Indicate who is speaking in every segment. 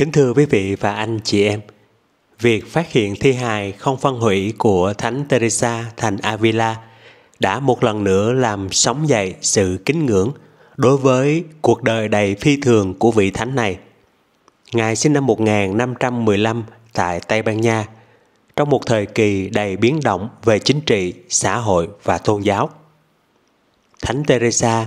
Speaker 1: Kính thưa quý vị và anh chị em, việc phát hiện thi hài không phân hủy của Thánh Teresa thành Avila đã một lần nữa làm sống dậy sự kính ngưỡng đối với cuộc đời đầy phi thường của vị thánh này. Ngài sinh năm 1515 tại Tây Ban Nha, trong một thời kỳ đầy biến động về chính trị, xã hội và tôn giáo. Thánh Teresa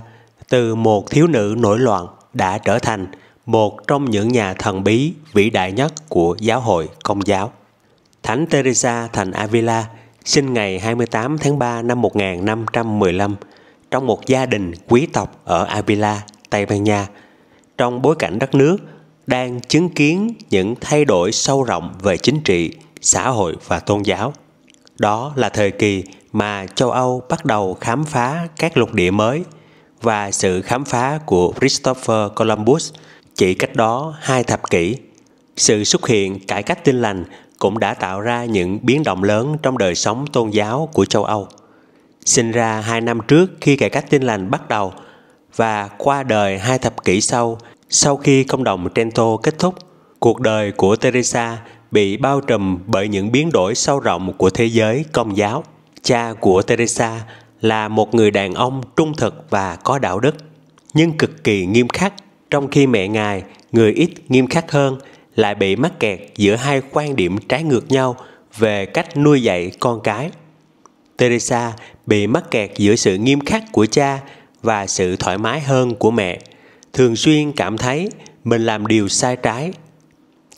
Speaker 1: từ một thiếu nữ nổi loạn đã trở thành – một trong những nhà thần bí vĩ đại nhất của giáo hội công giáo. Thánh Teresa thành Avila sinh ngày 28 tháng 3 năm 1515 trong một gia đình quý tộc ở Avila, Tây Ban Nha, trong bối cảnh đất nước đang chứng kiến những thay đổi sâu rộng về chính trị, xã hội và tôn giáo. Đó là thời kỳ mà châu Âu bắt đầu khám phá các lục địa mới và sự khám phá của Christopher Columbus chỉ cách đó hai thập kỷ, sự xuất hiện cải cách tin lành cũng đã tạo ra những biến động lớn trong đời sống tôn giáo của châu Âu. Sinh ra hai năm trước khi cải cách tin lành bắt đầu và qua đời hai thập kỷ sau, sau khi công đồng Trento kết thúc, cuộc đời của Teresa bị bao trùm bởi những biến đổi sâu rộng của thế giới công giáo. Cha của Teresa là một người đàn ông trung thực và có đạo đức, nhưng cực kỳ nghiêm khắc trong khi mẹ ngài, người ít nghiêm khắc hơn, lại bị mắc kẹt giữa hai quan điểm trái ngược nhau về cách nuôi dạy con cái. Teresa bị mắc kẹt giữa sự nghiêm khắc của cha và sự thoải mái hơn của mẹ, thường xuyên cảm thấy mình làm điều sai trái.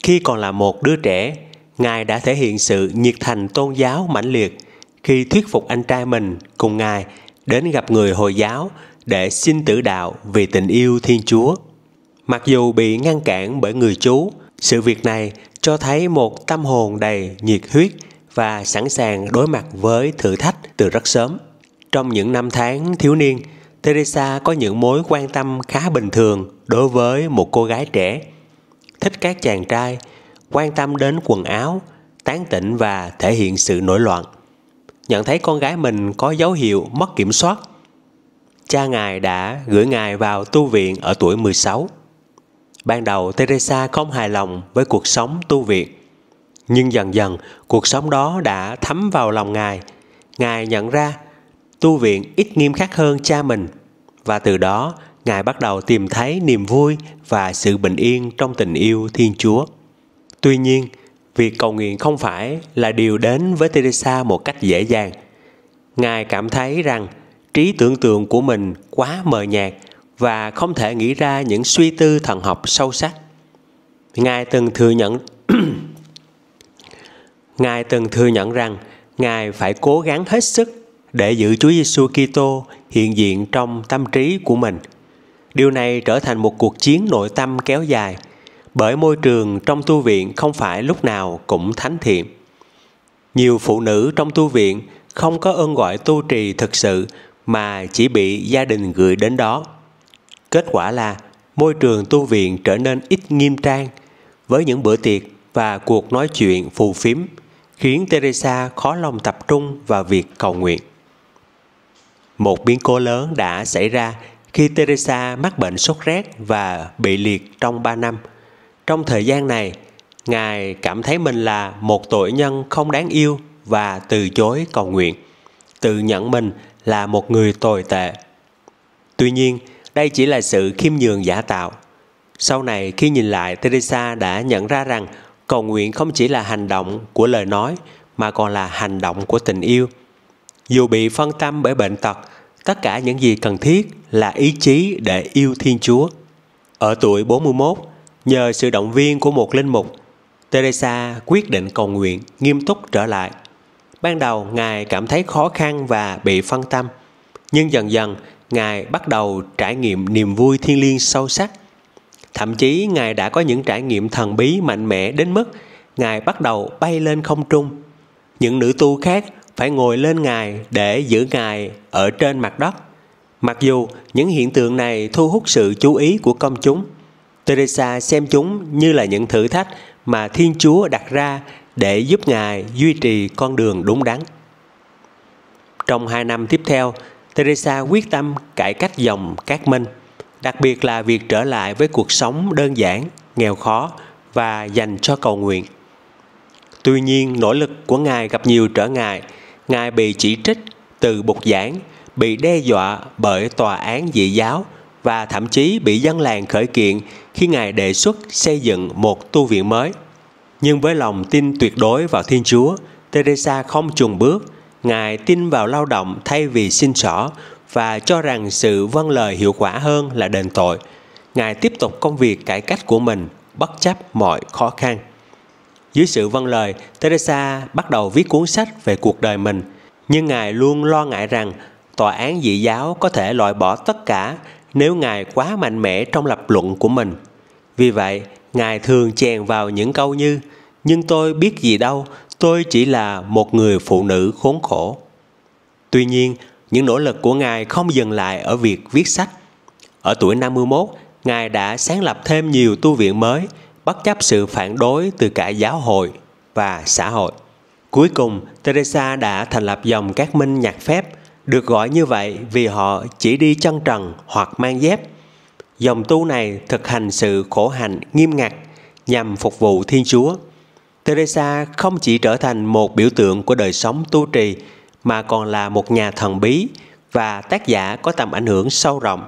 Speaker 1: Khi còn là một đứa trẻ, Ngài đã thể hiện sự nhiệt thành tôn giáo mãnh liệt khi thuyết phục anh trai mình cùng Ngài đến gặp người Hồi giáo để xin tử đạo vì tình yêu Thiên Chúa. Mặc dù bị ngăn cản bởi người chú, sự việc này cho thấy một tâm hồn đầy nhiệt huyết và sẵn sàng đối mặt với thử thách từ rất sớm. Trong những năm tháng thiếu niên, Teresa có những mối quan tâm khá bình thường đối với một cô gái trẻ. Thích các chàng trai, quan tâm đến quần áo, tán tỉnh và thể hiện sự nổi loạn. Nhận thấy con gái mình có dấu hiệu mất kiểm soát, cha ngài đã gửi ngài vào tu viện ở tuổi 16. Ban đầu Teresa không hài lòng với cuộc sống tu viện. Nhưng dần dần cuộc sống đó đã thấm vào lòng Ngài. Ngài nhận ra tu viện ít nghiêm khắc hơn cha mình và từ đó Ngài bắt đầu tìm thấy niềm vui và sự bình yên trong tình yêu Thiên Chúa. Tuy nhiên, việc cầu nguyện không phải là điều đến với Teresa một cách dễ dàng. Ngài cảm thấy rằng trí tưởng tượng của mình quá mờ nhạt và không thể nghĩ ra những suy tư thần học sâu sắc. Ngài từng thừa nhận Ngài từng thừa nhận rằng Ngài phải cố gắng hết sức để giữ Chúa Giêsu Kitô hiện diện trong tâm trí của mình. Điều này trở thành một cuộc chiến nội tâm kéo dài, bởi môi trường trong tu viện không phải lúc nào cũng thánh thiện. Nhiều phụ nữ trong tu viện không có ơn gọi tu trì thực sự mà chỉ bị gia đình gửi đến đó. Kết quả là môi trường tu viện trở nên ít nghiêm trang với những bữa tiệc và cuộc nói chuyện phù phiếm khiến Teresa khó lòng tập trung vào việc cầu nguyện. Một biến cố lớn đã xảy ra khi Teresa mắc bệnh sốt rét và bị liệt trong 3 năm. Trong thời gian này, Ngài cảm thấy mình là một tội nhân không đáng yêu và từ chối cầu nguyện, tự nhận mình là một người tồi tệ. Tuy nhiên, đây chỉ là sự khiêm nhường giả tạo. Sau này khi nhìn lại, Teresa đã nhận ra rằng cầu nguyện không chỉ là hành động của lời nói mà còn là hành động của tình yêu. Dù bị phân tâm bởi bệnh tật, tất cả những gì cần thiết là ý chí để yêu Thiên Chúa. Ở tuổi 41, nhờ sự động viên của một linh mục, Teresa quyết định cầu nguyện nghiêm túc trở lại. Ban đầu, Ngài cảm thấy khó khăn và bị phân tâm. Nhưng dần dần, Ngài bắt đầu trải nghiệm niềm vui thiêng liêng sâu sắc. Thậm chí Ngài đã có những trải nghiệm thần bí mạnh mẽ đến mức Ngài bắt đầu bay lên không trung. Những nữ tu khác phải ngồi lên Ngài để giữ Ngài ở trên mặt đất. Mặc dù những hiện tượng này thu hút sự chú ý của công chúng, Teresa xem chúng như là những thử thách mà Thiên Chúa đặt ra để giúp Ngài duy trì con đường đúng đắn. Trong hai năm tiếp theo, Teresa quyết tâm cải cách dòng các Minh, đặc biệt là việc trở lại với cuộc sống đơn giản, nghèo khó và dành cho cầu nguyện. Tuy nhiên, nỗ lực của Ngài gặp nhiều trở ngại. Ngài bị chỉ trích từ bục giảng, bị đe dọa bởi tòa án dị giáo và thậm chí bị dân làng khởi kiện khi Ngài đề xuất xây dựng một tu viện mới. Nhưng với lòng tin tuyệt đối vào Thiên Chúa, Teresa không chùn bước Ngài tin vào lao động thay vì xin xỏ và cho rằng sự vâng lời hiệu quả hơn là đền tội. Ngài tiếp tục công việc cải cách của mình bất chấp mọi khó khăn. Dưới sự vâng lời, Teresa bắt đầu viết cuốn sách về cuộc đời mình, nhưng Ngài luôn lo ngại rằng tòa án dị giáo có thể loại bỏ tất cả nếu Ngài quá mạnh mẽ trong lập luận của mình. Vì vậy, Ngài thường chèn vào những câu như Nhưng tôi biết gì đâu, Tôi chỉ là một người phụ nữ khốn khổ. Tuy nhiên, những nỗ lực của Ngài không dừng lại ở việc viết sách. Ở tuổi 51, Ngài đã sáng lập thêm nhiều tu viện mới, bất chấp sự phản đối từ cả giáo hội và xã hội. Cuối cùng, Teresa đã thành lập dòng các minh nhạc phép, được gọi như vậy vì họ chỉ đi chân trần hoặc mang dép. Dòng tu này thực hành sự khổ hạnh nghiêm ngặt nhằm phục vụ Thiên Chúa. Teresa không chỉ trở thành một biểu tượng của đời sống tu trì mà còn là một nhà thần bí và tác giả có tầm ảnh hưởng sâu rộng.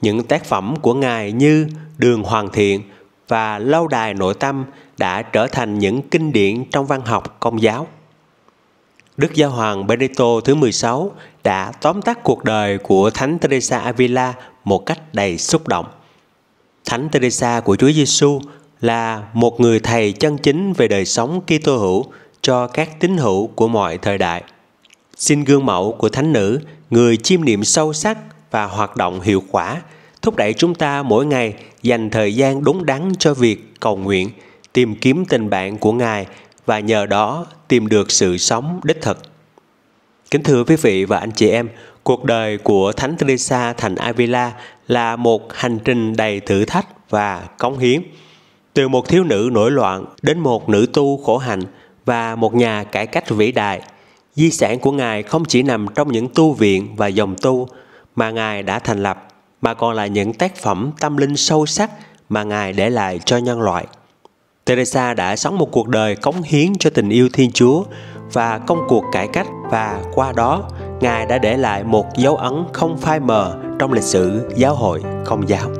Speaker 1: Những tác phẩm của ngài như Đường hoàn Thiện và Lâu đài Nội Tâm đã trở thành những kinh điển trong văn học công giáo. Đức Giáo hoàng Benedicto thứ 16 đã tóm tắt cuộc đời của Thánh Teresa Avila một cách đầy xúc động. Thánh Teresa của Chúa Giêsu xu là một người thầy chân chính về đời sống Kitô hữu cho các tín hữu của mọi thời đại. Xin gương mẫu của thánh nữ, người chiêm niệm sâu sắc và hoạt động hiệu quả, thúc đẩy chúng ta mỗi ngày dành thời gian đúng đắn cho việc cầu nguyện, tìm kiếm tình bạn của Ngài và nhờ đó tìm được sự sống đích thực. Kính thưa quý vị và anh chị em, cuộc đời của Thánh Teresa thành Avila là một hành trình đầy thử thách và cống hiến. Từ một thiếu nữ nổi loạn đến một nữ tu khổ hạnh và một nhà cải cách vĩ đại, di sản của Ngài không chỉ nằm trong những tu viện và dòng tu mà Ngài đã thành lập, mà còn là những tác phẩm tâm linh sâu sắc mà Ngài để lại cho nhân loại. Teresa đã sống một cuộc đời cống hiến cho tình yêu Thiên Chúa và công cuộc cải cách và qua đó Ngài đã để lại một dấu ấn không phai mờ trong lịch sử giáo hội công giáo.